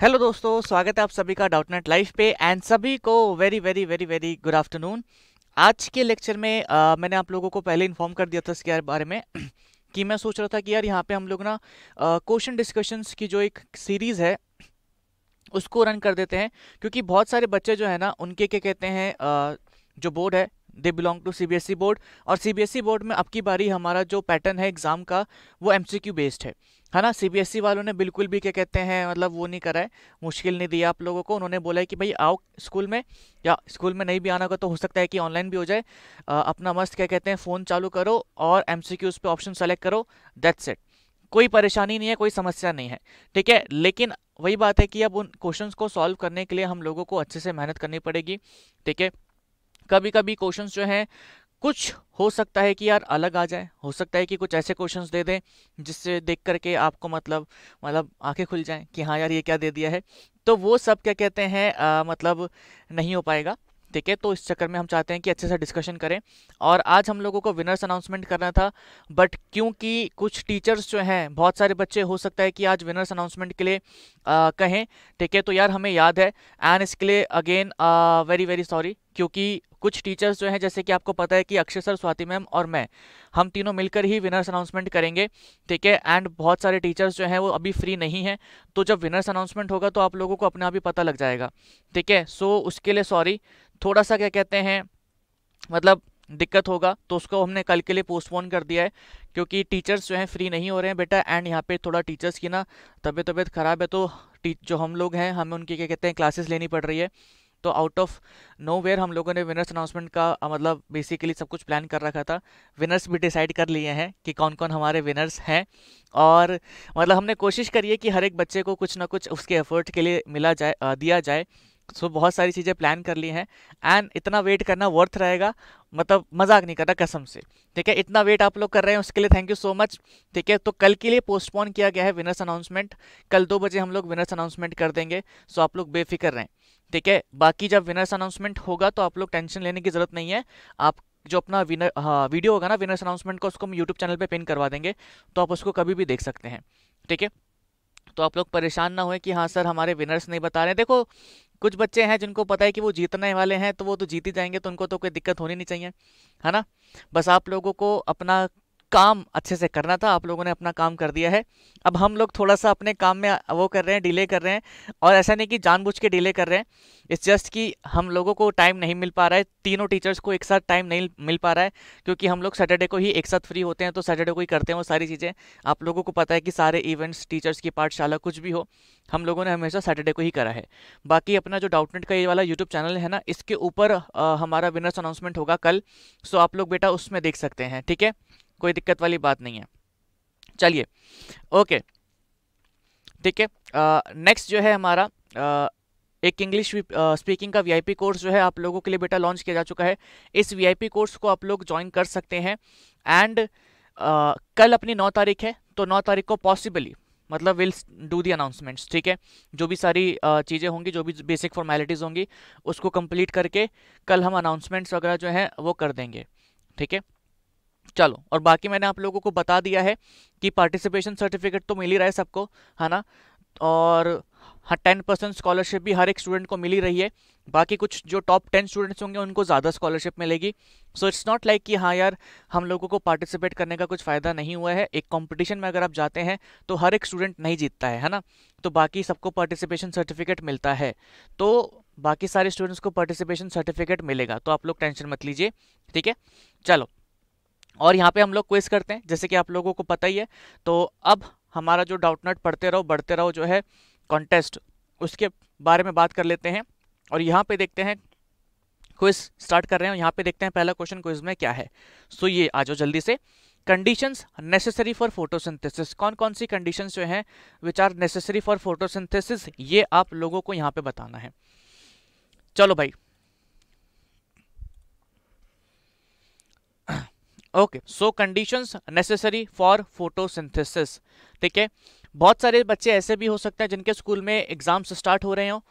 Hello दोस्तों स्वागत है आप सभी का डाउट नेट लाइफ पे एंड सभी को very very very very good afternoon आज के लेक्चर में आ, मैंने आप लोगों को पहले इन्फॉर्म कर दिया था इसके बारे में कि मैं सोच रहा था कि यार यहाँ पे हम लोग ना क्वेश्चन डिस्कशंस की जो एक सीरीज़ है उसको रन कर देते हैं क्योंकि बहुत सारे बच्चे जो है ना उनके क्या कहते हैं आ, जो बोर्ड है they belong to E board और ई बोर्ड e में अब की बारी हमारा जो पैटर्न है एग्ज़ाम का वो क्यू बेस्ड है है ना सीबीएसई e वालों ने बिल्कुल भी क्या कहते हैं मतलब वो नहीं करा है मुश्किल नहीं दिया आप लोगों को उन्होंने बोला है कि भाई आओ स्कूल में या स्कूल में नहीं भी आना का तो हो सकता है कि ऑनलाइन भी हो जाए आ, अपना मस्त क्या कहते हैं फ़ोन चालू करो और एम सी क्यू उस पर ऑप्शन सेलेक्ट करो दैट्स इट कोई परेशानी नहीं है कोई समस्या नहीं है ठीक है लेकिन वही बात है कि अब उन क्वेश्चंस को सॉल्व करने के लिए हम लोगों को अच्छे से मेहनत करनी पड़ेगी ठीक है कभी कभी क्वेश्चंस जो हैं कुछ हो सकता है कि यार अलग आ जाए हो सकता है कि कुछ ऐसे क्वेश्चंस दे दें जिससे देख करके आपको मतलब मतलब आंखें खुल जाएं कि हाँ यार ये क्या दे दिया है तो वो सब क्या कहते हैं मतलब नहीं हो पाएगा ठीक है तो इस चक्कर में हम चाहते हैं कि अच्छे से डिस्कशन करें और आज हम लोगों को विनर्स अनाउंसमेंट करना था बट क्योंकि कुछ टीचर्स जो हैं बहुत सारे बच्चे हो सकता है कि आज विनर्स अनाउंसमेंट के लिए आ, कहें ठीक है तो यार हमें याद है एंड इसके लिए अगेन वेरी वेरी सॉरी क्योंकि कुछ टीचर्स जो हैं जैसे कि आपको पता है कि अक्षय सर स्वाति मैम और मैं हम तीनों मिलकर ही विनर्स अनाउंसमेंट करेंगे ठीक है एंड बहुत सारे टीचर्स जो हैं वो अभी फ्री नहीं हैं तो जब विनर्स अनाउंसमेंट होगा तो आप लोगों को अपने आप ही पता लग जाएगा ठीक है सो उसके लिए सॉरी थोड़ा सा क्या कहते हैं मतलब दिक्कत होगा तो उसको हमने कल के लिए पोस्टपोन कर दिया है क्योंकि टीचर्स जो हैं फ्री नहीं हो रहे हैं बेटा एंड यहाँ पे थोड़ा टीचर्स की ना तबीयत तबीयत ख़राब है तो जो हम लोग हैं हमें उनकी क्या कहते हैं क्लासेस लेनी पड़ रही है तो आउट ऑफ नो वेयर हम लोगों ने विनर्स अनाउंसमेंट का मतलब बेसिकली सब कुछ प्लान कर रखा था विनर्स भी डिसाइड कर लिए हैं कि कौन कौन हमारे विनर्स हैं और मतलब हमने कोशिश करी है कि हर एक बच्चे को कुछ ना कुछ उसके एफर्ट के लिए मिला जाए दिया जाए सो so, बहुत सारी चीज़ें प्लान कर ली हैं एंड इतना वेट करना वर्थ रहेगा मतलब मजाक नहीं करता कसम से ठीक है इतना वेट आप लोग कर रहे हैं उसके लिए थैंक यू सो मच ठीक है तो कल के लिए पोस्टपोन किया गया है विनर्स अनाउंसमेंट कल दो बजे हम लोग विनर्स अनाउंसमेंट कर देंगे सो आप लोग बेफिक्र रहें ठीक है बाकी जब विनर्स अनाउंसमेंट होगा तो आप लोग टेंशन लेने की ज़रूरत नहीं है आप जो अपना विनर हाँ वीडियो होगा ना विनर्स अनाउंसमेंट का उसको हम यूट्यूब चैनल पे पिन करवा देंगे तो आप उसको कभी भी देख सकते हैं ठीक है तो आप लोग परेशान ना होए कि हाँ सर हमारे विनर्स नहीं बता रहे हैं देखो कुछ बच्चे हैं जिनको पता है कि वो जीतने वाले हैं तो वो तो जीत ही जाएंगे तो उनको तो कोई दिक्कत होनी नहीं चाहिए है ना बस आप लोगों को अपना काम अच्छे से करना था आप लोगों ने अपना काम कर दिया है अब हम लोग थोड़ा सा अपने काम में वो कर रहे हैं डिले कर रहे हैं और ऐसा नहीं कि जानबूझ के डिले कर रहे हैं इट्स जस्ट कि हम लोगों को टाइम नहीं मिल पा रहा है तीनों टीचर्स को एक साथ टाइम नहीं मिल पा रहा है क्योंकि हम लोग सैटरडे को ही एक साथ फ्री होते हैं तो सैटरडे को ही करते हैं वो सारी चीज़ें आप लोगों को पता है कि सारे इवेंट्स टीचर्स की पाठशाला कुछ भी हो हम लोगों ने हमेशा सैटरडे को ही करा है बाकी अपना जो डाउटनेट का ये वाला यूट्यूब चैनल है ना इसके ऊपर हमारा विनर्स अनाउंसमेंट होगा कल सो तो आप लोग बेटा उसमें देख सकते हैं ठीक है कोई दिक्कत वाली बात नहीं है चलिए ओके ठीक है नेक्स्ट जो है हमारा आ, एक इंग्लिश स्पीकिंग का वीआईपी कोर्स जो है आप लोगों के लिए बेटा लॉन्च किया जा चुका है इस वीआईपी कोर्स को आप लोग ज्वाइन कर सकते हैं एंड कल अपनी नौ तारीख है तो नौ तारीख को पॉसिबली मतलब विल डू दी अनाउंसमेंट्स ठीक है जो भी सारी चीज़ें होंगी जो भी बेसिक फॉर्मेलिटीज़ होंगी उसको कंप्लीट करके कल हम अनाउंसमेंट्स वगैरह जो हैं वो कर देंगे ठीक है चलो और बाकी मैंने आप लोगों को बता दिया है कि पार्टिसिपेशन सर्टिफिकेट तो मिल ही रहा है सबको है ना और टेन परसेंट स्कॉलरशिप भी हर एक स्टूडेंट को मिल ही रही है बाकी कुछ जो टॉप टेन स्टूडेंट्स होंगे उनको ज़्यादा स्कॉलरशिप मिलेगी सो इट्स नॉट लाइक कि हाँ यार हम लोगों को पार्टिसिपेट करने का कुछ फ़ायदा नहीं हुआ है एक कंपटीशन में अगर आप जाते हैं तो हर एक स्टूडेंट नहीं जीतता है है ना तो बाकी सबको पार्टिसिपेशन सर्टिफिकेट मिलता है तो बाकी सारे स्टूडेंट्स को पार्टिसिपेशन सर्टिफिकेट मिलेगा तो आप लोग टेंशन मत लीजिए ठीक है चलो और यहाँ पे हम लोग क्वेश्चन करते हैं जैसे कि आप लोगों को पता ही है तो अब हमारा जो डाउटनट पढ़ते रहो बढ़ते रहो जो है कॉन्टेस्ट उसके बारे में बात कर लेते हैं और यहाँ पे देखते हैं क्विज स्टार्ट कर रहे हैं यहाँ पे देखते हैं पहला क्वेश्चन क्विज में क्या है सो ये आ जाओ जल्दी से कंडीशंस नेसेसरी फॉर फोटोसिंथेसिस कौन कौन सी कंडीशंस जो हैं which are necessary for photosynthesis ये आप लोगों को यहाँ पे बताना है चलो भाई okay so conditions necessary for photosynthesis ठीक है बहुत सारे बच्चे ऐसे भी हो सकते हैं जिनके स्कूल में एग्ज़ाम्स स्टार्ट हो रहे हो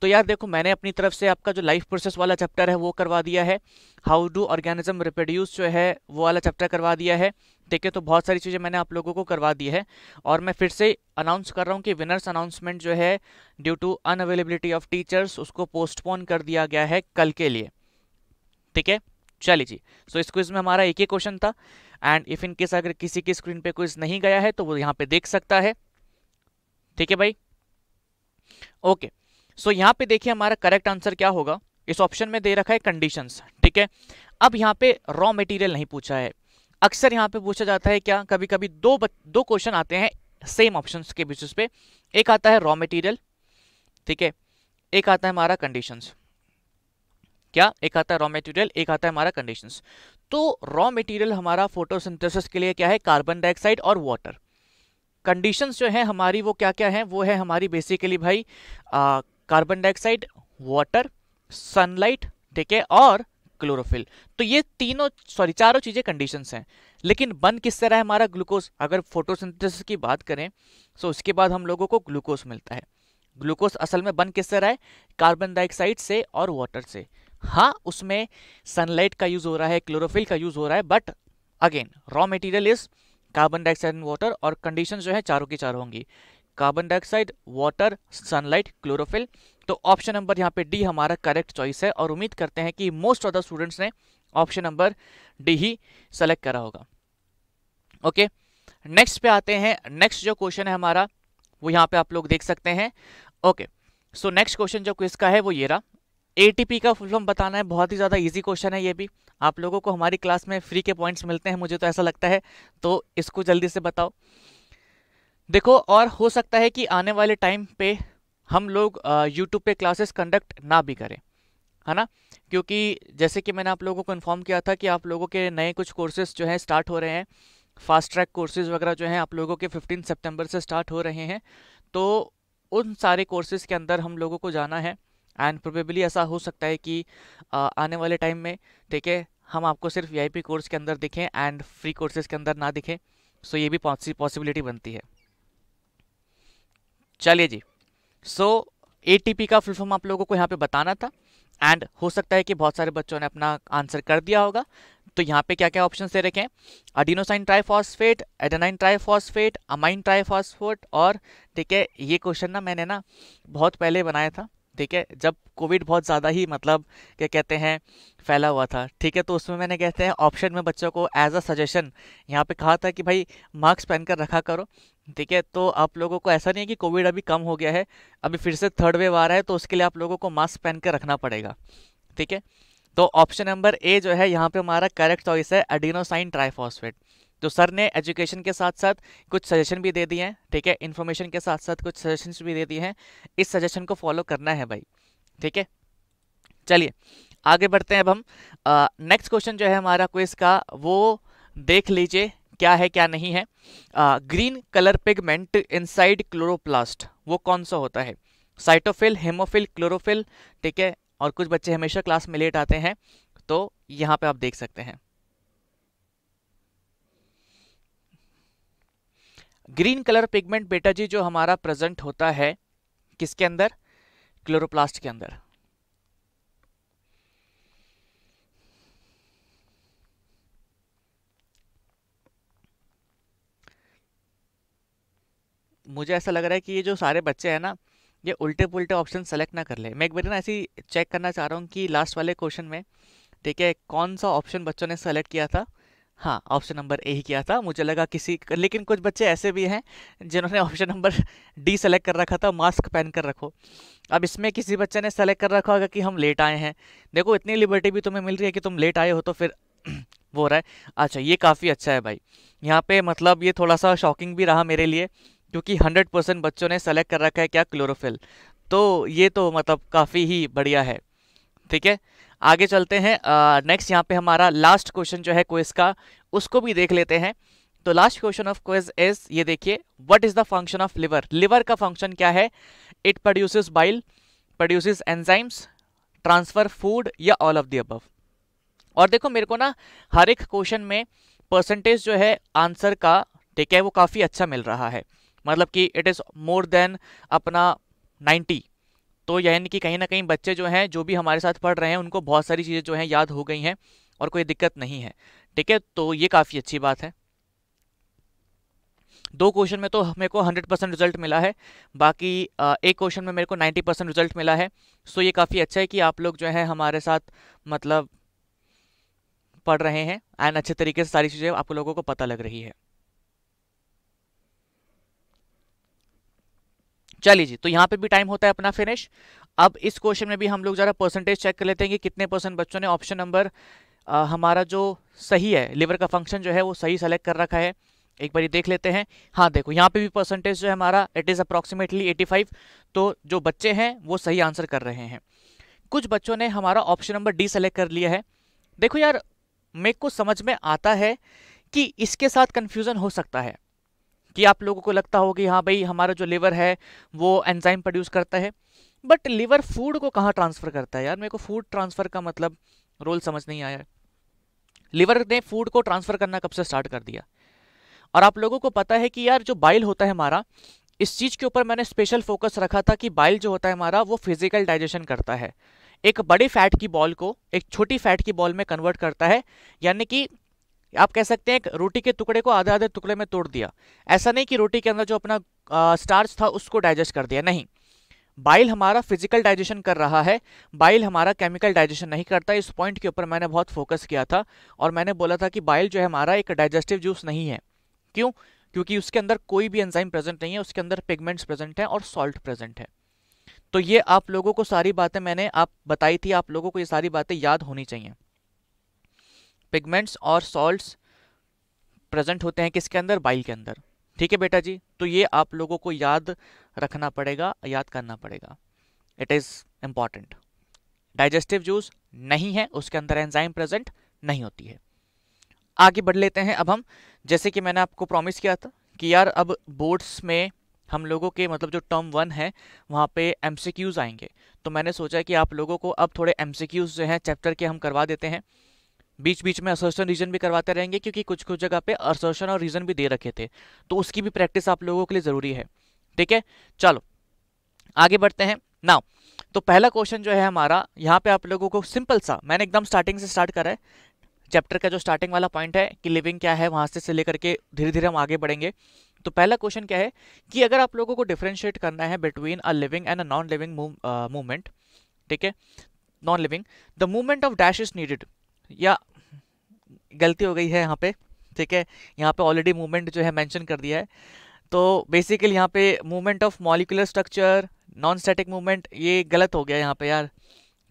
तो यार देखो मैंने अपनी तरफ से आपका जो लाइफ प्रोसेस वाला चैप्टर है वो करवा दिया है हाउ डू ऑर्गेनिज्म रिप्रोड्यूस जो है वो वाला चैप्टर करवा दिया है ठीक है तो बहुत सारी चीज़ें मैंने आप लोगों को करवा दी है और मैं फिर से अनाउंस कर रहा हूँ कि विनर्स अनाउंसमेंट जो है due to unavailability of teachers उसको पोस्टपोन कर दिया गया है कल के लिए ठीक है चलिए जी सो इस क्विज में हमारा एक ही क्वेश्चन था एंड इफ इन केस अगर किसी की स्क्रीन पे क्विज नहीं गया है तो वो यहाँ पे देख सकता है ठीक है भाई ओके सो यहाँ पे देखिए हमारा करेक्ट आंसर क्या होगा इस ऑप्शन में दे रखा है कंडीशन ठीक है अब यहाँ पे रॉ मटेरियल नहीं पूछा है अक्सर यहाँ पे पूछा जाता है क्या कभी कभी दो दो क्वेश्चन आते हैं सेम ऑप्शंस के बेसिस पे एक आता है रॉ मटेरियल ठीक है एक आता है हमारा कंडीशंस क्या एक आता है रॉ मेटीरियल एक आता है हमारा कंडीशन तो रॉ मेटीरियल हमारा फोटोसिंथेसिस के लिए क्या है कार्बन डाइऑक्साइड और वाटर कंडीशंस जो है हमारी वो क्या क्या है वो है हमारी बेसिकली भाई कार्बन डाइऑक्साइड वाटर सनलाइट ठीक है और क्लोरोफिल तो ये तीनों सॉरी चारों चीज़ें कंडीशंस हैं लेकिन बन किस तरह है हमारा ग्लूकोज अगर फोटोसिंथेसिस की बात करें तो उसके बाद हम लोगों को ग्लूकोज मिलता है ग्लूकोज असल में बन किस तरह है कार्बन डाइऑक्साइड से और वाटर से हाँ उसमें सनलाइट का यूज़ हो रहा है क्लोरोफिल का यूज़ हो रहा है but again raw material is carbon dioxide and water और कंडीशन जो है चारों की चारों होंगी carbon dioxide water sunlight chlorophyll तो ऑप्शन नंबर यहाँ पे डी हमारा करेक्ट चॉइस है और उम्मीद करते हैं कि मोस्ट ऑफ द स्टूडेंट्स ने ऑप्शन नंबर डी ही सेलेक्ट करा होगा ओके नेक्स्ट पे आते हैं नेक्स्ट जो क्वेश्चन है हमारा वो यहाँ पे आप लोग देख सकते हैं ओके सो नेक्स्ट क्वेश्चन जो क्विज का है वो ये रहा ए का फुल फॉर्म बताना है बहुत ही ज़्यादा ईजी क्वेश्चन है ये भी आप लोगों को हमारी क्लास में फ्री के पॉइंट्स मिलते हैं मुझे तो ऐसा लगता है तो इसको जल्दी से बताओ देखो और हो सकता है कि आने वाले टाइम पे हम लोग यूट्यूब पे क्लासेस कंडक्ट ना भी करें है ना क्योंकि जैसे कि मैंने आप लोगों को इन्फॉर्म किया था कि आप लोगों के नए कुछ कोर्सेज जो हैं स्टार्ट हो रहे हैं फास्ट ट्रैक कोर्सेज वगैरह जो हैं आप लोगों के फिफ्टीन सेप्टेम्बर से स्टार्ट हो रहे हैं तो उन सारे कोर्सेज़ के अंदर हम लोगों को जाना है एंड प्रोबेबली ऐसा हो सकता है कि आने वाले टाइम में ठीक है हम आपको सिर्फ वी कोर्स के अंदर दिखें एंड फ्री कोर्सेज के अंदर ना दिखें सो ये भी पॉसिबिलिटी बनती है चलिए जी सो ए का फुल फॉर्म आप लोगों को यहाँ पे बताना था एंड हो सकता है कि बहुत सारे बच्चों ने अपना आंसर कर दिया होगा तो यहाँ पे क्या क्या ऑप्शन दे रखे हैं adenosine phosphate adenine phosphate amine triphosphate और ठीक है ये क्वेश्चन ना मैंने ना बहुत पहले बनाया था ठीक है जब कोविड बहुत ज़्यादा ही मतलब क्या कहते हैं फैला हुआ था ठीक है तो उसमें मैंने कहते हैं ऑप्शन में बच्चों को एज अ सजेशन यहाँ पे कहा था कि भाई मास्क पहन कर रखा करो ठीक है तो आप लोगों को ऐसा नहीं है कि कोविड अभी कम हो गया है अभी फिर से थर्ड वेव आ रहा है तो उसके लिए आप लोगों को मास्क पहन कर रखना पड़ेगा ठीक है तो ऑप्शन नंबर ए जो है यहाँ पे हमारा करेक्ट चॉइस है एडिनोसाइन ट्राइफॉस्फेट तो सर ने एजुकेशन के साथ साथ कुछ सजेशन भी दे दिए हैं ठीक है इन्फॉर्मेशन के साथ साथ कुछ सजेशन भी दे दिए हैं इस सजेशन को फॉलो करना है भाई ठीक है चलिए आगे बढ़ते हैं अब हम नेक्स्ट क्वेश्चन जो है हमारा क्विज का वो देख लीजिए क्या है क्या नहीं है green colour pigment inside chloroplast वो कौन सा होता है साइटोफिल हेमोफिल क्लोरोफिल ठीक है और कुछ बच्चे हमेशा क्लास में लेट आते हैं तो यहाँ पे आप देख सकते हैं ग्रीन कलर पिगमेंट बेटा जी जो हमारा प्रेजेंट होता है किसके अंदर क्लोरोप्लास्ट के अंदर मुझे ऐसा लग रहा है कि ये जो सारे बच्चे हैं ना ये उल्टे पुलटे ऑप्शन सेलेक्ट ना कर ले मैं एक बार ना ऐसी चेक करना चाह रहा हूँ कि लास्ट वाले क्वेश्चन में ठीक है कौन सा ऑप्शन बच्चों ने सेलेक्ट किया था हाँ ऑप्शन नंबर ए ही किया था मुझे लगा किसी लेकिन कुछ बच्चे ऐसे भी हैं जिन्होंने ऑप्शन नंबर डी सेलेक्ट कर रखा था मास्क पहन कर रखो अब इसमें किसी बच्चे ने सेलेक्ट कर रखा होगा कि हम लेट आए हैं देखो इतनी लिबर्टी भी तुम्हें मिल रही है कि तुम लेट आए हो तो फिर वो रहा है अच्छा ये काफ़ी अच्छा है भाई यहाँ पे मतलब ये थोड़ा सा शॉकिंग भी रहा मेरे लिए क्योंकि हंड्रेड परसेंट बच्चों ने सेलेक्ट कर रखा है क्या क्लोरोफिल तो ये तो मतलब काफ़ी ही बढ़िया है ठीक है आगे चलते हैं नेक्स्ट यहाँ पे हमारा लास्ट क्वेश्चन जो है क्विज का उसको भी देख लेते हैं तो last question of quiz is ये देखिए what is the function of liver liver का फंक्शन क्या है it produces bile produces enzymes transfer food या ऑल ऑफ द अबव और देखो मेरे को ना हर एक क्वेश्चन में परसेंटेज जो है आंसर का ठीक है वो काफ़ी अच्छा मिल रहा है मतलब कि इट इज़ मोर देन अपना नाइन्टी तो यानी कि कहीं ना कहीं बच्चे जो हैं जो भी हमारे साथ पढ़ रहे हैं उनको बहुत सारी चीज़ें जो हैं याद हो गई हैं और कोई दिक्कत नहीं है ठीक है तो ये काफ़ी अच्छी बात है दो क्वेश्चन में तो मेरे को 100 परसेंट रिजल्ट मिला है बाकी एक क्वेश्चन में मेरे को 90 परसेंट रिजल्ट मिला है सो ये काफ़ी अच्छा है कि आप लोग जो है हमारे साथ मतलब पढ़ रहे हैं एंड अच्छे तरीके से सारी चीज़ें आप लोगों को पता लग रही है चलिए जी तो यहाँ पे भी टाइम होता है अपना फिनिश अब इस क्वेश्चन में भी हम लोग जरा परसेंटेज चेक कर लेते हैं कि कितने परसेंट बच्चों ने ऑप्शन नंबर हमारा जो सही है लिवर का फंक्शन जो है वो सही सेलेक्ट कर रखा है एक बार देख लेते हैं हाँ देखो यहाँ पे भी परसेंटेज जो है हमारा इट इज़ अप्रॉक्सीमेटली 85 तो जो बच्चे हैं वो सही आंसर कर रहे हैं कुछ बच्चों ने हमारा ऑप्शन नंबर डी सेलेक्ट कर लिया है देखो यार मेरे को समझ में आता है कि इसके साथ कन्फ्यूज़न हो सकता है कि आप लोगों को लगता हो कि हाँ भाई हमारा जो लीवर है वो एंजाइम प्रोड्यूस करता है बट लीवर फूड को कहाँ ट्रांसफ़र करता है यार मेरे को फूड ट्रांसफ़र का मतलब रोल समझ नहीं आया लीवर ने फूड को ट्रांसफ़र करना कब से स्टार्ट कर दिया और आप लोगों को पता है कि यार जो बाइल होता है हमारा इस चीज़ के ऊपर मैंने स्पेशल फोकस रखा था कि बाइल जो होता है हमारा वो फिजिकल डाइजेशन करता है एक बड़े फैट की बॉल को एक छोटी फैट की बॉल में कन्वर्ट करता है यानी कि आप कह सकते हैं एक रोटी के टुकड़े को आधे आधे टुकड़े में तोड़ दिया ऐसा नहीं कि रोटी के अंदर जो अपना स्टार्च था उसको डाइजेस्ट कर दिया नहीं बाइल हमारा फिजिकल डाइजेशन कर रहा है बाइल हमारा केमिकल डाइजेशन नहीं करता इस पॉइंट के ऊपर मैंने बहुत फोकस किया था और मैंने बोला था कि बाइल जो है हमारा एक डाइजेस्टिव जूस नहीं है क्यों क्योंकि उसके अंदर कोई भी एंजाइम प्रेजेंट नहीं है उसके अंदर पिगमेंट्स प्रेजेंट हैं और सॉल्ट प्रेजेंट है तो ये आप लोगों को सारी बातें मैंने आप बताई थी आप लोगों को ये सारी बातें याद होनी चाहिए पिगमेंट्स और सॉल्ट्स प्रेजेंट होते हैं किसके अंदर बाइल के अंदर ठीक है बेटा जी तो ये आप लोगों को याद रखना पड़ेगा याद करना पड़ेगा it is important digestive juice नहीं है उसके अंदर एंजाइम प्रेजेंट नहीं होती है आगे बढ़ लेते हैं अब हम जैसे कि मैंने आपको प्रॉमिस किया था कि यार अब बोर्ड्स में हम लोगों के मतलब जो टर्म वन है वहाँ पे एम आएंगे तो मैंने सोचा कि आप लोगों को अब थोड़े एम जो हैं चैप्टर के हम करवा देते हैं बीच बीच में असर्शन रीजन भी करवाते रहेंगे क्योंकि कुछ कुछ जगह पे असर्शन और रीजन भी दे रखे थे तो उसकी भी प्रैक्टिस आप लोगों के लिए ज़रूरी है ठीक है चलो आगे बढ़ते हैं नाउ तो पहला क्वेश्चन जो है हमारा यहाँ पे आप लोगों को सिंपल सा मैंने एकदम स्टार्टिंग से स्टार्ट करा है चैप्टर का जो स्टार्टिंग वाला पॉइंट है कि लिविंग क्या है वहाँ से से लेकर के धीरे धीरे हम आगे बढ़ेंगे तो पहला क्वेश्चन क्या है कि अगर आप लोगों को डिफ्रेंशिएट करना है between a living and a non living movement ठीक है non living the movement of dash is needed या गलती हो गई है यहाँ पे ठीक है यहाँ पे ऑलरेडी मूवमेंट जो है मेंशन कर दिया है तो बेसिकली यहाँ पे movement of molecular structure non static movement ये गलत हो गया यहाँ पे यार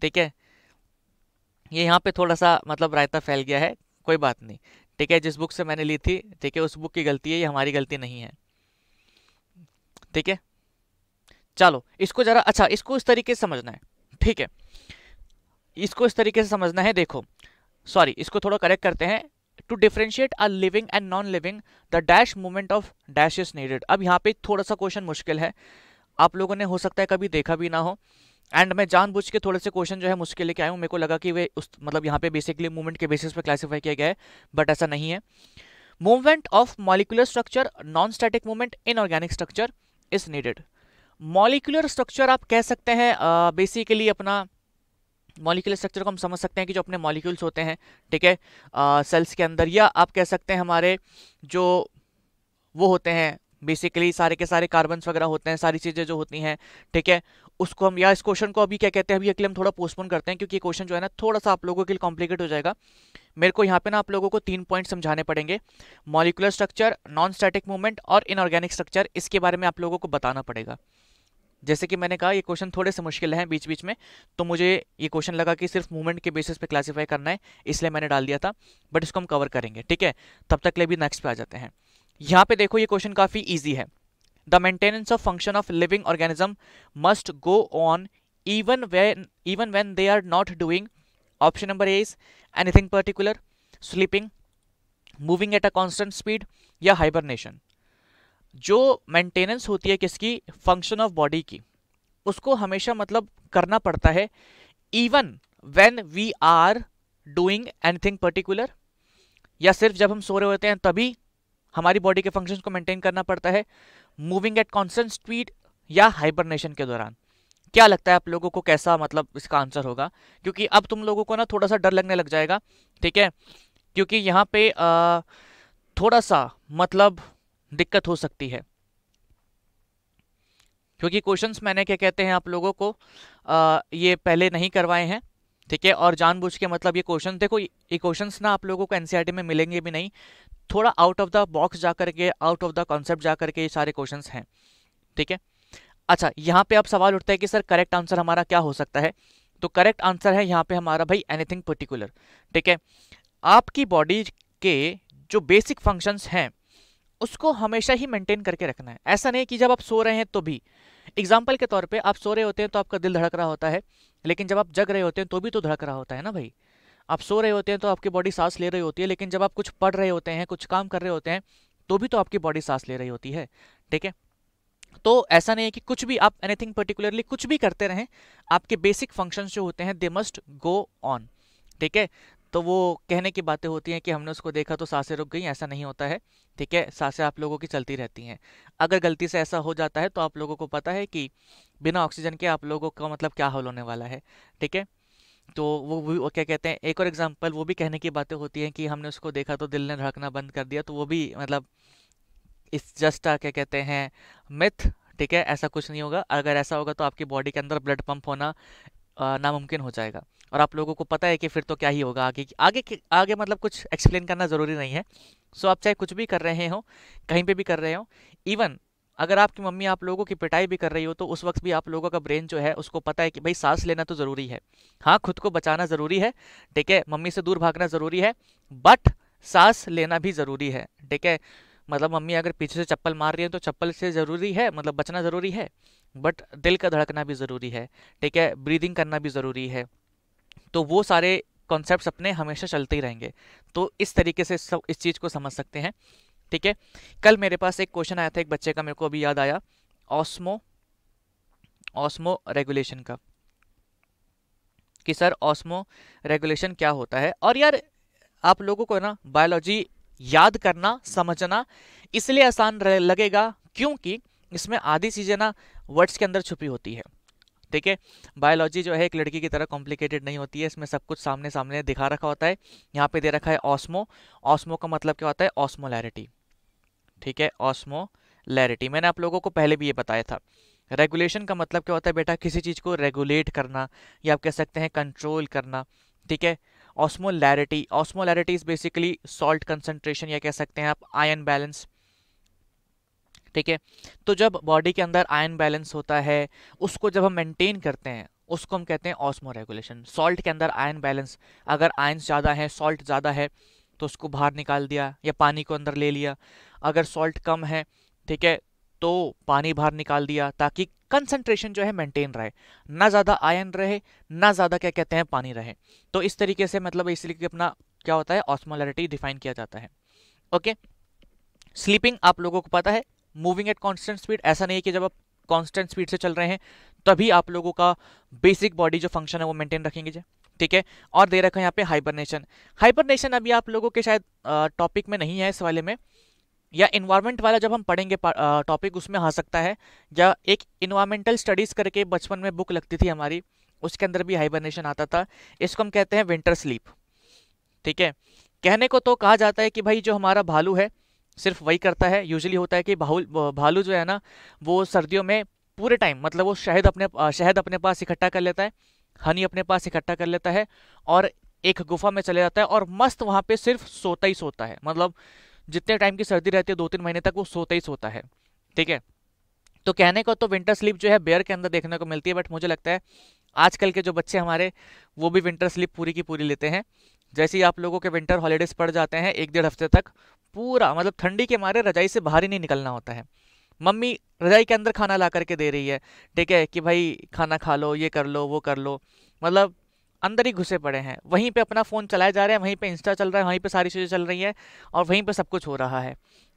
ठीक है ये यहाँ पे थोड़ा सा मतलब रायता फैल गया है कोई बात नहीं ठीक है जिस बुक से मैंने ली थी ठीक है उस बुक की गलती है ये हमारी गलती नहीं है ठीक है चलो इसको ज़रा अच्छा इसको इस तरीके से समझना है ठीक है इसको इस तरीके से समझना है देखो सॉरी इसको थोड़ा करेक्ट करते हैं to differentiate are living and non living the dash movement of dash is needed अब यहाँ पे थोड़ा सा क्वेश्चन मुश्किल है आप लोगों ने हो सकता है कभी देखा भी ना हो एंड मैं जानबूझ के थोड़े से क्वेश्चन जो है मुश्किल लेके आया हूँ मेरे को लगा कि वे उस मतलब यहाँ पे बेसिकली मूवमेंट के बेसिस पे क्लासिफाई किया गया है बट ऐसा नहीं है movement of molecular structure non static movement in organic structure is needed molecular structure आप कह सकते हैं बेसिकली uh, अपना मॉलिकुलर स्ट्रक्चर को हम समझ सकते हैं कि जो अपने मॉलिक्यूल्स होते हैं ठीक है सेल्स के अंदर या आप कह सकते हैं हमारे जो वो होते हैं बेसिकली सारे के सारे कार्बन वगैरह होते हैं सारी चीज़ें जो होती हैं ठीक है उसको हम या इस क्वेश्चन को अभी क्या कहते हैं अभी अकेले हम थोड़ा पोस्टपोन करते हैं क्योंकि ये क्वेश्चन जो है ना थोड़ा सा आप लोगों के लिए कॉम्प्लिकेट हो जाएगा मेरे को यहाँ पे ना आप लोगों को तीन पॉइंट समझाने पड़ेंगे molecular structure non static movement और इनऑर्गेनिक स्ट्रक्चर इसके बारे में आप लोगों को बताना पड़ेगा जैसे कि मैंने कहा ये क्वेश्चन थोड़े से मुश्किल हैं बीच बीच में तो मुझे ये क्वेश्चन लगा कि सिर्फ मूवमेंट के बेसिस पे क्लासीफाई करना है इसलिए मैंने डाल दिया था बट इसको हम कवर करेंगे ठीक है तब तक ले भी नेक्स्ट पे आ जाते हैं यहाँ पे देखो ये क्वेश्चन काफ़ी ईजी है the maintenance of function of living organism must go on even when even when they are not doing option number A is anything particular sleeping moving at a constant speed या hibernation जो maintenance होती है किसकी function of body की उसको हमेशा मतलब करना पड़ता है even when we are doing anything particular या सिर्फ जब हम सो रहे होते हैं तभी हमारी बॉडी के फंक्शन को मेंटेन करना पड़ता है मूविंग एट कॉन्सेंट स्पीड या हाइबरनेशन के दौरान क्या लगता है आप लोगों को कैसा मतलब इसका आंसर होगा क्योंकि अब तुम लोगों को ना थोड़ा सा डर लगने लग जाएगा ठीक है क्योंकि यहाँ पे आ, थोड़ा सा मतलब दिक्कत हो सकती है क्योंकि क्वेश्चंस मैंने क्या कहते हैं आप लोगों को आ, ये पहले नहीं करवाए हैं ठीक है और जानबूझ के मतलब ये क्वेश्चन देखो ये क्वेश्चंस ना आप लोगों को एनसीईआरटी में मिलेंगे भी नहीं थोड़ा आउट ऑफ द बॉक्स जा करके आउट ऑफ द कॉन्सेप्ट जा करके ये सारे क्वेश्चन हैं ठीक है अच्छा यहाँ पे अब सवाल उठता है कि सर करेक्ट आंसर हमारा क्या हो सकता है तो करेक्ट आंसर है यहाँ पे हमारा भाई एनीथिंग पर्टिकुलर ठीक है आपकी बॉडी के जो बेसिक फंक्शंस हैं उसको हमेशा ही मेंटेन करके रखना है ऐसा नहीं कि जब आप सो रहे हैं तो भी एग्जाम्पल के तौर पर आप सो रहे होते हैं तो आपका दिल धड़क रहा होता है लेकिन जब आप जग रहे होते हैं तो भी तो धड़क रहा होता है ना भाई आप सो रहे होते हैं तो आपकी बॉडी सांस ले रही होती है लेकिन जब आप कुछ पढ़ रहे होते हैं कुछ काम कर रहे होते हैं तो भी तो आपकी बॉडी सांस ले रही होती है ठीक है तो ऐसा नहीं है कि कुछ भी आप एनीथिंग पर्टिकुलरली कुछ भी करते रहें आपके बेसिक फंक्शंस जो होते हैं दे मस्ट गो ऑन ठीक है तो वो कहने की बातें होती हैं कि हमने उसको देखा तो सांसें रुक गई ऐसा नहीं होता है ठीक है सांसें आप लोगों की चलती रहती हैं अगर गलती से ऐसा हो जाता है तो आप लोगों को पता है कि बिना ऑक्सीजन के आप लोगों का मतलब क्या हाल होने वाला है ठीक है तो वो, वो क्या कहते हैं एक और एग्जाम्पल वो भी कहने की बातें होती हैं कि हमने उसको देखा तो दिल ने धड़कना बंद कर दिया तो वो भी मतलब इस जस्ट क्या कहते हैं मिथ ठीक है ऐसा कुछ नहीं होगा अगर ऐसा होगा तो आपकी बॉडी के अंदर ब्लड पंप होना नामुमकिन हो जाएगा और आप लोगों को पता है कि फिर तो क्या ही होगा आगे आगे आगे मतलब कुछ एक्सप्लेन करना ज़रूरी नहीं है सो आप चाहे कुछ भी कर रहे हो कहीं पे भी कर रहे हो इवन अगर आपकी मम्मी आप लोगों की पिटाई भी कर रही हो तो उस वक्त भी आप लोगों का ब्रेन जो है उसको पता है कि भाई सांस लेना तो ज़रूरी है हाँ खुद को बचाना ज़रूरी है ठीक है मम्मी से दूर भागना ज़रूरी है बट सांस लेना भी ज़रूरी है ठीक है मतलब मम्मी अगर पीछे से चप्पल मार रही है तो चप्पल से ज़रूरी है मतलब बचना ज़रूरी है बट दिल का धड़कना भी ज़रूरी है ठीक है ब्रीदिंग करना भी ज़रूरी है तो वो सारे कॉन्सेप्ट अपने हमेशा चलते ही रहेंगे तो इस तरीके से सब इस चीज़ को समझ सकते हैं ठीक है कल मेरे पास एक क्वेश्चन आया था एक बच्चे का मेरे को अभी याद आया ऑस्मो ऑस्मो रेगुलेशन का कि सर ऑस्मो रेगुलेशन क्या होता है और यार आप लोगों को ना बायोलॉजी याद करना समझना इसलिए आसान लगेगा क्योंकि इसमें आधी चीज़ें ना वर्ड्स के अंदर छुपी होती है ठीक है बायोलॉजी जो है एक लड़की की तरह कॉम्प्लिकेटेड नहीं होती है इसमें सब कुछ सामने सामने दिखा रखा होता है यहाँ पे दे रखा है ऑस्मो ऑस्मो का मतलब क्या होता है ऑस्मोलैरिटी ठीक है ऑस्मोलैरिटी मैंने आप लोगों को पहले भी ये बताया था रेगुलेशन का मतलब क्या होता है बेटा किसी चीज़ को रेगुलेट करना या आप कह सकते हैं कंट्रोल करना ठीक है osmolarity osmolarity is basically salt concentration या कह सकते हैं आप आयन बैलेंस ठीक है तो जब बॉडी के अंदर आयन बैलेंस होता है उसको जब हम मेंटेन करते हैं उसको हम कहते हैं ऑस्मो रेगुलेशन सॉल्ट के अंदर आयन बैलेंस अगर आयन ज़्यादा है सॉल्ट ज़्यादा है तो उसको बाहर निकाल दिया या पानी को अंदर ले लिया अगर सॉल्ट कम है ठीक है तो पानी बाहर निकाल दिया ताकि कंसंट्रेशन जो है मेंटेन रहे ना ज़्यादा आयन रहे ना ज़्यादा क्या कहते हैं पानी रहे तो इस तरीके से मतलब इसलिए अपना क्या होता है ऑस्मोलरिटी डिफाइन किया जाता है ओके स्लीपिंग आप लोगों को पता है मूविंग एट कॉन्स्टेंट स्पीड ऐसा नहीं है कि जब आप कॉन्स्टेंट स्पीड से चल रहे हैं तभी आप लोगों का बेसिक बॉडी जो फंक्शन है वो मेंटेन रखेंगे जी ठीक है और दे रखा है यहाँ पे हाइबरनेशन हाइबरनेशन अभी आप लोगों के शायद टॉपिक में नहीं है इस वाले में या इन्वायरमेंट वाला जब हम पढ़ेंगे टॉपिक उसमें आ सकता है या एक इन्वायरमेंटल स्टडीज़ करके बचपन में बुक लगती थी हमारी उसके अंदर भी हाइबरनेशन आता था इसको हम कहते हैं विंटर स्लीप ठीक है कहने को तो कहा जाता है कि भाई जो हमारा भालू है सिर्फ वही करता है यूजली होता है कि भाल भालू जो है ना वो सर्दियों में पूरे टाइम मतलब वो शहद अपने शहद अपने पास इकट्ठा कर लेता है हनी अपने पास इकट्ठा कर लेता है और एक गुफा में चले जाता है और मस्त वहाँ पे सिर्फ सोता ही सोता है मतलब जितने टाइम की सर्दी रहती है दो तीन महीने तक वो सोता ही सोता है ठीक है तो कहने को तो विंटर स्लीप जो है बेयर के अंदर देखने को मिलती है बट मुझे लगता है आजकल के जो बच्चे हमारे वो भी विंटर स्लीप पूरी की पूरी लेते हैं जैसे ही आप लोगों के विंटर हॉलीडेज पड़ जाते हैं एक डेढ़ हफ्ते तक पूरा मतलब ठंडी के मारे रजाई से बाहर ही नहीं निकलना होता है मम्मी रजाई के अंदर खाना ला करके दे रही है ठीक है कि भाई खाना खा लो ये कर लो वो कर लो मतलब अंदर ही घुसे पड़े हैं वहीं पे अपना फ़ोन चलाए जा रहे हैं वहीं पे इंस्टा चल रहा है वहीं पे सारी चीज़ें चल रही हैं और वहीं पे सब कुछ हो रहा है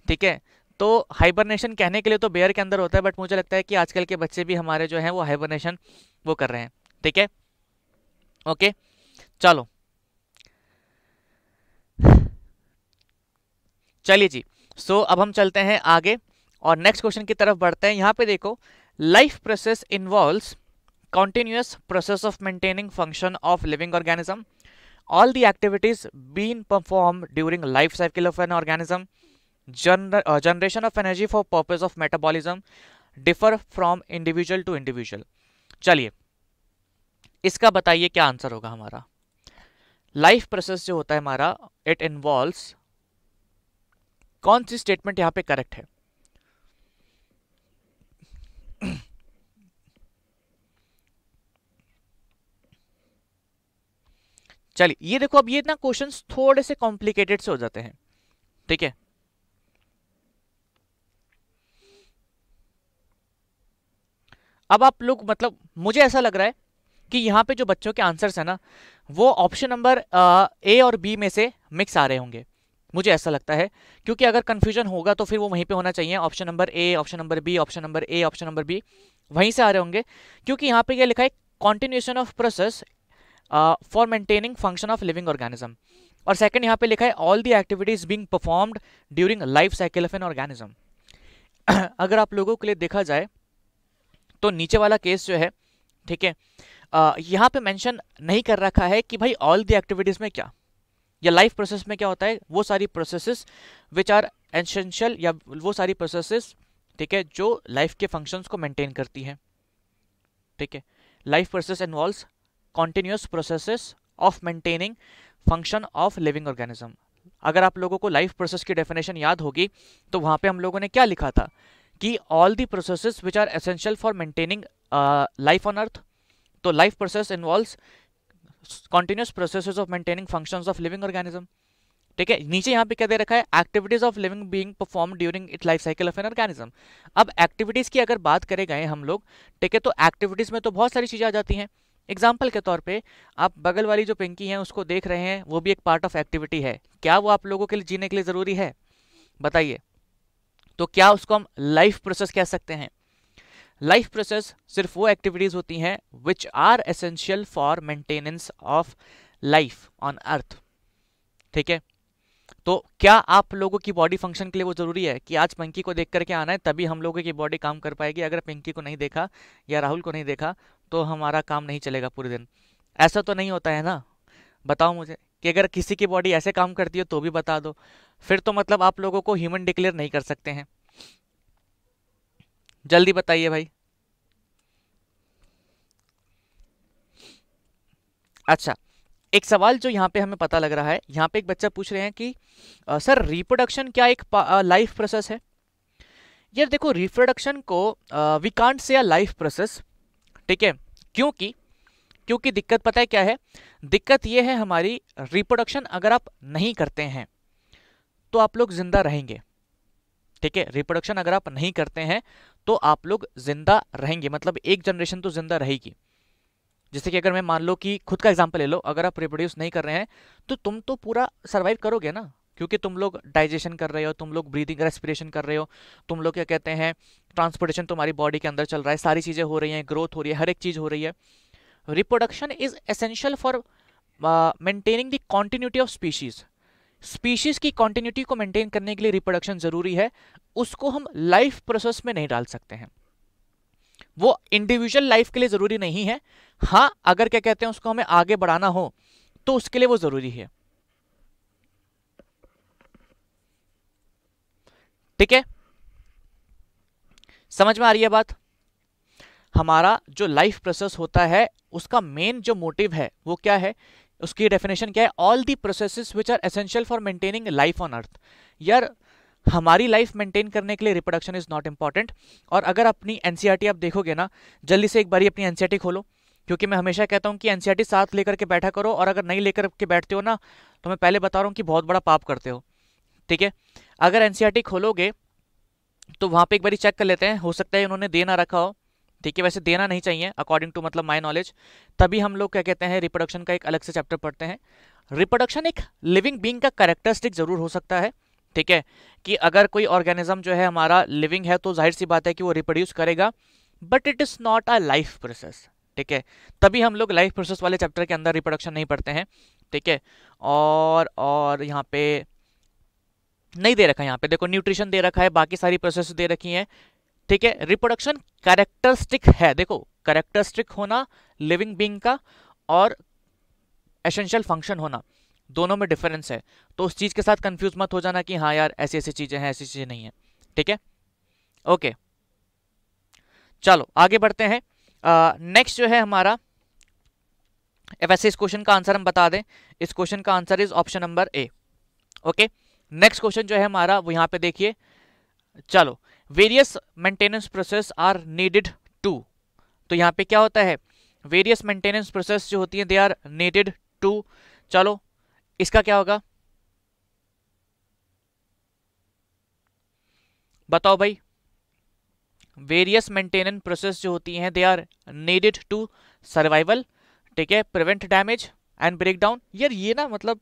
ठीक है तो हाइबरनेशन कहने के लिए तो बेयर के अंदर होता है बट मुझे लगता है कि आजकल के बच्चे भी हमारे जो हैं वो हाइबरनेशन वो कर रहे हैं ठीक है ओके चलो चलिए जी सो so, अब हम चलते हैं आगे और नेक्स्ट क्वेश्चन की तरफ बढ़ते हैं यहाँ पे देखो life process involve continuous process of maintaining function of living organism all the activities been perform during life cycle of an organism generation of energy for purpose of metabolism differ from individual to individual चलिए इसका बताइए क्या answer होगा हमारा life process जो होता है हमारा इट इन्वॉल्व कौन सी स्टेटमेंट यहां पे करेक्ट है चलिए ये देखो अब ये ना क्वेश्चंस थोड़े से कॉम्प्लिकेटेड से हो जाते हैं ठीक है अब आप लोग मतलब मुझे ऐसा लग रहा है कि यहाँ पे जो बच्चों के आंसर्स है ना वो ऑप्शन नंबर ए और बी में से मिक्स आ रहे होंगे मुझे ऐसा लगता है क्योंकि अगर कन्फ्यूजन होगा तो फिर वो वहीं पे होना चाहिए option number A option number B option number A option number B वहीं से आ रहे होंगे क्योंकि यहाँ पे ये लिखा है continuation of process for maintaining function of living organism और सेकंड यहाँ पे लिखा है all the activities being performed during life cycle of an organism अगर आप लोगों के लिए देखा जाए तो नीचे वाला केस जो है ठीक है uh, यहाँ पे मेंशन नहीं कर रखा है कि भाई ऑल दी एक्टिविटीज़ में क्या या लाइफ प्रोसेस में क्या होता है वो सारी प्रोसेसेस विच आर एसेंशियल या वो सारी प्रोसेसेस ठीक है जो लाइफ के फंक्शंस को मेंटेन करती हैं ठीक है life process involve continuous processes of maintaining function of living organism अगर आप लोगों को लाइफ प्रोसेस की डेफिनेशन याद होगी तो वहां पे हम लोगों ने क्या लिखा था कि all the processes which are essential for maintaining life on earth तो life process involve continuous process of maintaining function of living organism ठीक है नीचे यहाँ पे क्या दे रखा है activities of living being perform during it life cycle of an organism अब एक्टिविटीज की अगर बात करें गए हम लोग ठीक है तो एक्टिविटीज में तो बहुत सारी चीजें आ जाती हैं एग्जाम्पल के तौर पे आप बगल वाली जो पिंकी हैं उसको देख रहे हैं वो भी एक पार्ट ऑफ एक्टिविटी है क्या वो आप लोगों के लिए जीने के लिए ज़रूरी है बताइए तो क्या उसको हम लाइफ प्रोसेस कह सकते हैं लाइफ प्रोसेस सिर्फ वो एक्टिविटीज होती हैं which are essential for maintenance of life on earth ठीक है तो क्या आप लोगों की बॉडी फंक्शन के लिए वो ज़रूरी है कि आज पंकी को देख करके आना है तभी हम लोगों की बॉडी काम कर पाएगी अगर पिंकी को नहीं देखा या राहुल को नहीं देखा तो हमारा काम नहीं चलेगा पूरे दिन ऐसा तो नहीं होता है ना बताओ मुझे कि अगर किसी की बॉडी ऐसे काम करती हो तो भी बता दो फिर तो मतलब आप लोगों को ह्यूमन डिक्लेयर नहीं कर सकते हैं जल्दी बताइए भाई अच्छा एक सवाल जो यहाँ पे हमें पता लग रहा है यहाँ पे एक बच्चा पूछ रहे हैं कि आ, सर रिप्रोडक्शन क्या एक लाइफ प्रोसेस है यार देखो रिप्रोडक्शन को we can't say a life process ठीक है क्योंकि क्योंकि दिक्कत पता है क्या है दिक्कत ये है हमारी रिप्रोडक्शन अगर आप नहीं करते हैं तो आप लोग जिंदा रहेंगे ठीक है रिप्रोडक्शन अगर आप नहीं करते हैं तो आप लोग जिंदा रहेंगे मतलब एक जनरेशन तो जिंदा रहेगी जैसे कि अगर मैं मान लो कि खुद का एग्जाम्पल ले लो अगर आप रिप्रोड्यूस नहीं कर रहे हैं तो तुम तो पूरा सर्वाइव करोगे ना क्योंकि तुम लोग डाइजेशन कर रहे हो तुम लोग ब्रीदिंग रेस्पिरेशन कर रहे हो तुम लोग क्या कहते हैं ट्रांसपोर्टेशन तुम्हारी बॉडी के अंदर चल रहा है सारी चीज़ें हो रही हैं ग्रोथ हो रही है हर एक चीज़ हो रही है reproduction is essential for maintaining the continuity of species species की कॉन्टिन्यूटी को मेंटेन करने के लिए रिप्रोडक्शन जरूरी है उसको हम लाइफ प्रोसेस में नहीं डाल सकते हैं वो इंडिविजुअल लाइफ के लिए ज़रूरी नहीं है हाँ अगर क्या कहते हैं उसको हमें आगे बढ़ाना हो तो उसके लिए वो ज़रूरी है ठीक है समझ में आ रही है बात हमारा जो लाइफ प्रोसेस होता है उसका मेन जो मोटिव है वो क्या है उसकी डेफिनेशन क्या है all the process which are essential for maintaining life on earth यार हमारी लाइफ मेंटेन करने के लिए रिप्रोडक्शन इज़ नॉट इम्पॉर्टेंट और अगर अपनी एन आप देखोगे ना जल्दी से एक बारी अपनी एन खोलो क्योंकि मैं हमेशा कहता हूँ कि एन साथ लेकर के बैठा करो और अगर नहीं लेकर के बैठते हो ना तो मैं पहले बता रहा हूँ कि बहुत बड़ा पाप करते हो ठीक है अगर एन खोलोगे तो वहाँ पे एक बारी चेक कर लेते हैं हो सकता है उन्होंने दे ना रखा हो ठीक है वैसे देना नहीं चाहिए अकॉर्डिंग टू मतलब माई नॉलेज तभी हम लोग क्या कहते हैं रिप्रोडक्शन का एक अलग से चैप्टर पढ़ते हैं रिप्रोडक्शन एक लिविंग बींग का करेक्टरिस्टिक जरूर हो सकता है ठीक है कि अगर कोई ऑर्गेनिज्म जो है हमारा लिविंग है तो जाहिर सी बात है कि वो रिप्रोड्यूस करेगा but it is not a life process ठीक है तभी हम लोग लाइफ प्रोसेस वाले चैप्टर के अंदर रिप्रोडक्शन नहीं पढ़ते हैं ठीक है और और यहाँ पे नहीं दे रखा है यहाँ पे देखो न्यूट्रिशन दे रखा है बाकी सारी प्रोसेस दे रखी हैं ठीक है रिप्रोडक्शन कैरेक्टरिस्टिक है देखो कैरेक्टरिस्टिक होना लिविंग बींग का और एसेंशियल फंक्शन होना दोनों में डिफरेंस है तो उस चीज़ के साथ कंफ्यूज मत हो जाना कि हाँ यार ऐसी ऐसी चीज़ें हैं ऐसी चीज़ें नहीं है ठीक है ओके चलो आगे बढ़ते हैं नेक्स्ट जो है हमारा वैसे इस क्वेश्चन का आंसर हम बता दें इस क्वेश्चन का answer is option number A okay next question जो है हमारा वो यहां पे देखिए चलो various maintenance process are needed to तो यहाँ पे क्या होता है वेरियस मेंटेनेंस प्रोसेस जो होती है दे आर नीडेड टू चलो इसका क्या होगा बताओ भाई वेरियस मेंटेनेंस प्रोसेस जो होती हैं they are needed to survival ठीक है prevent damage and break down यार ये ना मतलब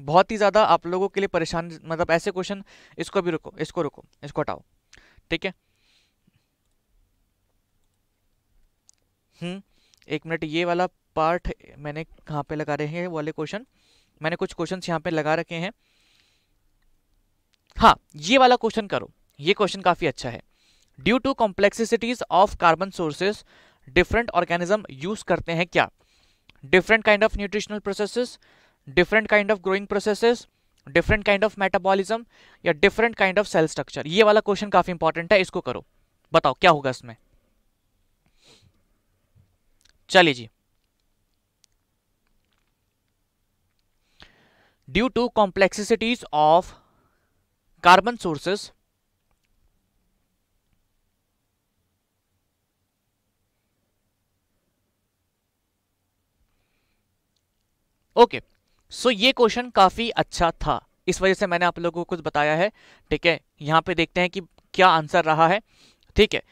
बहुत ही ज़्यादा आप लोगों के लिए परेशान मतलब ऐसे क्वेश्चन इसको भी रुको इसको रुको इसको हटाओ ठीक है हम्म एक मिनट ये वाला पार्ट मैंने कहाँ पे लगा रहे हैं वाले क्वेश्चन मैंने कुछ क्वेश्चन यहाँ पे लगा रखे हैं हाँ ये वाला क्वेश्चन करो ये क्वेश्चन काफ़ी अच्छा है due to complexities of carbon sources different organism use करते हैं क्या different kind of nutritional processes different kind of growing processes different kind of metabolism या different kind of cell structure ये वाला क्वेश्चन काफी इंपॉर्टेंट है इसको करो बताओ क्या होगा इसमें चलिए जी due to complexities of carbon sources okay okay. So so, ये क्वेश्चन काफ़ी अच्छा था इस वजह से मैंने आप लोगों को कुछ बताया है ठीक है यहाँ पे देखते हैं कि क्या आंसर रहा है ठीक है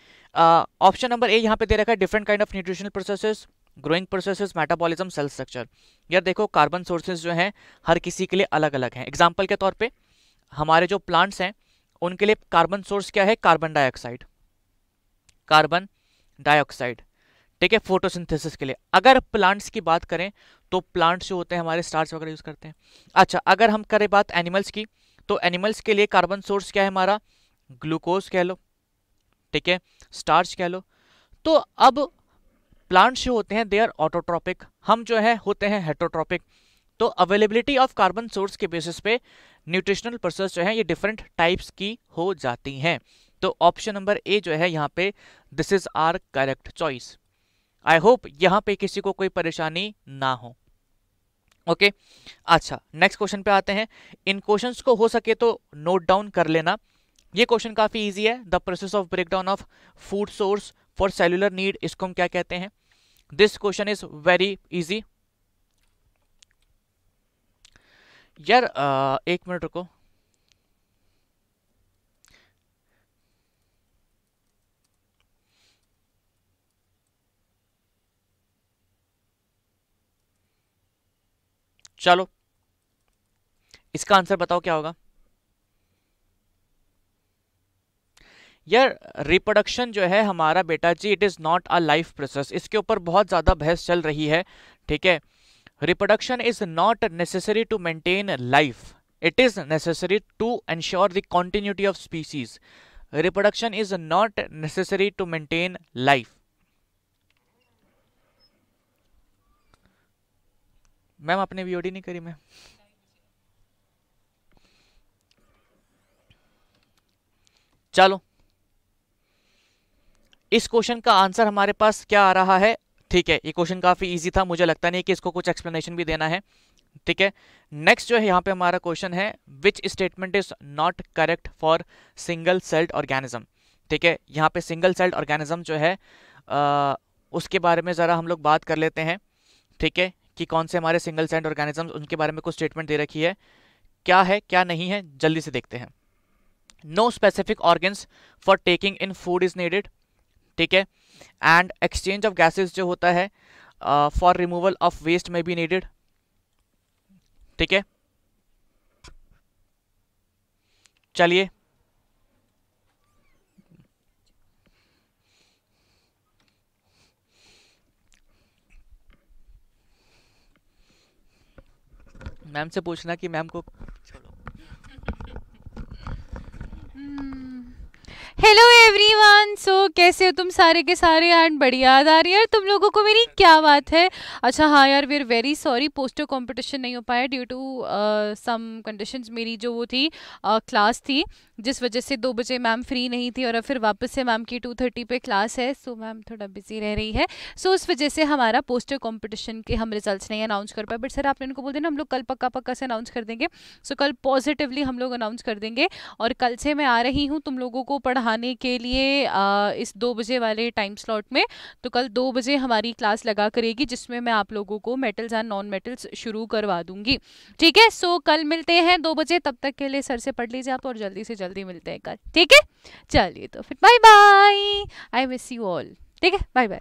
ऑप्शन नंबर ए यहाँ पे दे रखा है different kind of nutritional processes growing processes metabolism cell structure यार देखो कार्बन सोर्सेज जो हैं हर किसी के लिए अलग अलग हैं एग्जाम्पल के तौर पर हमारे जो प्लांट्स हैं उनके लिए कार्बन सोर्स क्या है कार्बन डाइऑक्साइड कार्बन डाइऑक्साइड ठीक है फोटोसिंथेसिस के लिए अगर प्लांट्स की बात करें तो प्लांट्स जो होते हैं हमारे स्टार्च वगैरह यूज़ करते हैं अच्छा अगर हम करें बात एनिमल्स की तो एनिमल्स के लिए कार्बन सोर्स क्या है हमारा ग्लूकोज कह लो ठीक है स्टार्च कह लो तो अब प्लांट्स जो होते हैं दे आर ऑटोट्रॉपिक हम जो है होते हैं हेटोट्रॉपिक तो अवेलेबिलिटी ऑफ कार्बन सोर्स के बेसिस पे न्यूट्रिशनल प्रोसेस जो है ये डिफरेंट टाइप्स की हो जाती हैं तो ऑप्शन नंबर ए जो है यहाँ पे this is our correct choice I hope यहाँ पे किसी को कोई परेशानी ना हो ओके okay? अच्छा नेक्स्ट क्वेश्चन पे आते हैं इन क्वेश्चंस को हो सके तो नोट डाउन कर लेना ये क्वेश्चन काफ़ी इजी है the process of breakdown of food source for cellular need इसको हम क्या कहते हैं this question is very easy यार आ, एक मिनट रुको चलो इसका आंसर बताओ क्या होगा यार रिप्रोडक्शन जो है हमारा बेटा जी it is not a life process इसके ऊपर बहुत ज़्यादा बहस चल रही है ठीक है reproduction is not necessary to maintain life it is necessary to ensure the continuity of species reproduction is not necessary to maintain life ma'am आपने वीओडी नहीं करी मैम चलो इस क्वेश्चन का आंसर हमारे पास क्या आ रहा है ठीक है ये क्वेश्चन काफ़ी इजी था मुझे लगता नहीं कि इसको कुछ एक्सप्लेनेशन भी देना है ठीक है नेक्स्ट जो है यहाँ पे हमारा क्वेश्चन है which statement is not correct for single celled organism ठीक है यहाँ पे सिंगल सेल्ड ऑर्गेनिज्म जो है आ, उसके बारे में ज़रा हम लोग बात कर लेते हैं ठीक है कि कौन से हमारे सिंगल सेंड ऑर्गेनिज्म उनके बारे में कुछ स्टेटमेंट दे रखी है क्या है क्या नहीं है जल्दी से देखते हैं no specific organs for taking in food is needed ठीक है एंड एक्सचेंज ऑफ गैसेज जो होता है फॉर रिमूवल ऑफ वेस्ट में भी नीडेड ठीक है चलिए मैम से पूछना कि मैम को छोड़ो हेलो एवरीवन सो कैसे हो तुम सारे के सारे एंड बड़ी याद आ रही है तुम लोगों को मेरी क्या बात है अच्छा हाँ यार we are very sorry poster competition नहीं हो पाया ड्यू टू सम कंडीशंस मेरी जो वो थी क्लास uh, थी जिस वजह से दो बजे मैम फ्री नहीं थी और अब फिर वापस से मैम की टू थर्टी पे क्लास है सो मैम थोड़ा बिजी रह रही है सो so, उस वजह से हमारा पोस्टर कॉम्पिटिशन के हम रिजल्ट नहीं अनाउंस कर पाए बट सर आपने उनको बोल देना हम लोग कल पक्का पक्का से अनाउंस कर देंगे सो so, कल पॉजिटिवली हम लोग अनाउंस कर देंगे और कल से मैं आ रही हूँ तुम लोगों को पढ़ा पढ़ाने के लिए आ, इस दो बजे वाले टाइम स्लॉट में तो कल दो बजे हमारी क्लास लगा करेगी जिसमें मैं आप लोगों को मेटल्स एंड नॉन मेटल्स शुरू करवा दूंगी ठीक है सो कल मिलते हैं दो बजे तब तक के लिए सर से पढ़ लीजिए आप और जल्दी से जल्दी मिलते हैं कल ठीक है चलिए तो फिर bye bye I miss you all ठीक है बाय बाय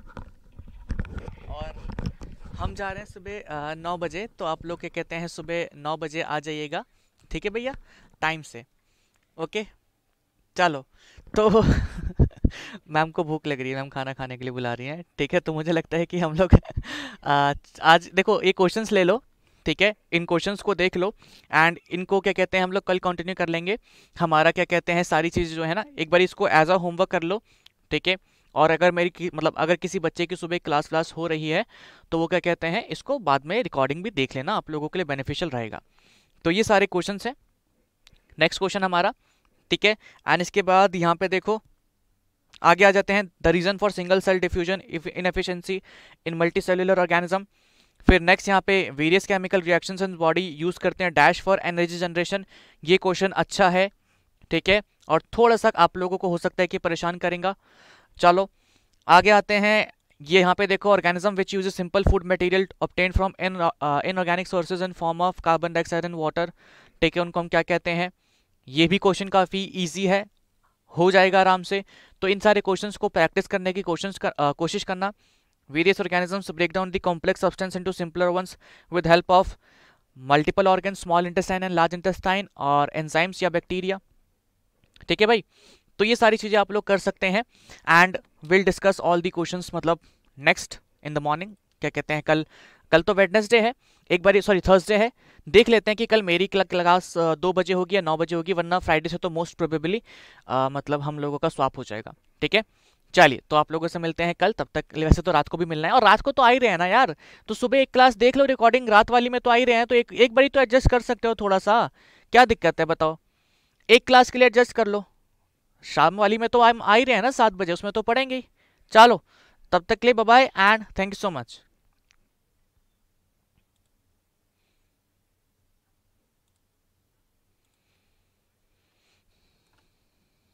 और हम जा रहे हैं सुबह नौ बजे तो आप लोग क्या कहते हैं सुबह नौ बजे आ जाइएगा ठीक है भैया टाइम से ओके चलो तो मैम को भूख लग रही है मैम खाना खाने के लिए बुला रही हैं ठीक है तो मुझे लगता है कि हम लोग आज देखो ये क्वेश्चंस ले लो ठीक है इन क्वेश्चंस को देख लो एंड इनको क्या कहते हैं हम लोग कल कंटिन्यू कर लेंगे हमारा क्या कहते हैं सारी चीज़ जो है ना एक बार इसको एज अ होमवर्क कर लो ठीक है और अगर मेरी मतलब अगर किसी बच्चे की सुबह क्लास व्लास हो रही है तो वो क्या कहते हैं इसको बाद में रिकॉर्डिंग भी देख लेना आप लोगों के लिए बेनिफिशियल रहेगा तो ये सारे क्वेश्चन हैं नेक्स्ट क्वेश्चन हमारा ठीक है एंड इसके बाद यहाँ पे देखो आगे आ जाते हैं the reason for single cell diffusion efficiency in multi cellular organism फिर नेक्स्ट यहाँ पे various chemical reaction in body use करते हैं डैश फॉर एनर्जी जनरेशन ये क्वेश्चन अच्छा है ठीक है और थोड़ा सा आप लोगों को हो सकता है कि परेशान करेंगे चलो आगे आते हैं ये यहाँ पे देखो organism which use simple food material obtain from in inorganic sources in form of carbon dioxide and water ठीक है उनको हम क्या कहते हैं ये भी क्वेश्चन काफ़ी ईजी है हो जाएगा आराम से तो इन सारे क्वेश्चंस को प्रैक्टिस करने की क्वेश्चन कर, आ, कोशिश करना various organisms break down the complex substance into simpler ones with help of multiple organ small intestine and large intestine और एंजाइम्स या बैक्टीरिया ठीक है भाई तो ये सारी चीज़ें आप लोग कर सकते हैं and will discuss all the question मतलब नेक्स्ट इन द मॉर्निंग क्या कहते हैं कल कल तो वेडनेसडे है एक बार सॉरी थर्सडे है देख लेते हैं कि कल मेरी क्लक क्लास दो बजे होगी या नौ बजे होगी वरना फ्राइडे से तो मोस्ट प्रोबेबली मतलब हम लोगों का स्वाप हो जाएगा ठीक है चलिए तो आप लोगों से मिलते हैं कल तब तक वैसे तो रात को भी मिलना है और रात को तो आ ही रहे हैं ना यार तो सुबह एक क्लास देख लो रिकॉर्डिंग रात वाली में तो आ ही रहे हैं तो एक एक बारी तो एडजस्ट कर सकते हो थोड़ा सा क्या दिक्कत है बताओ एक क्लास के लिए एडजस्ट कर लो शाम वाली में तो आ ही रहे हैं ना सात बजे उसमें तो पढ़ेंगे ही चलो तब तक के लिए bye and thank you so much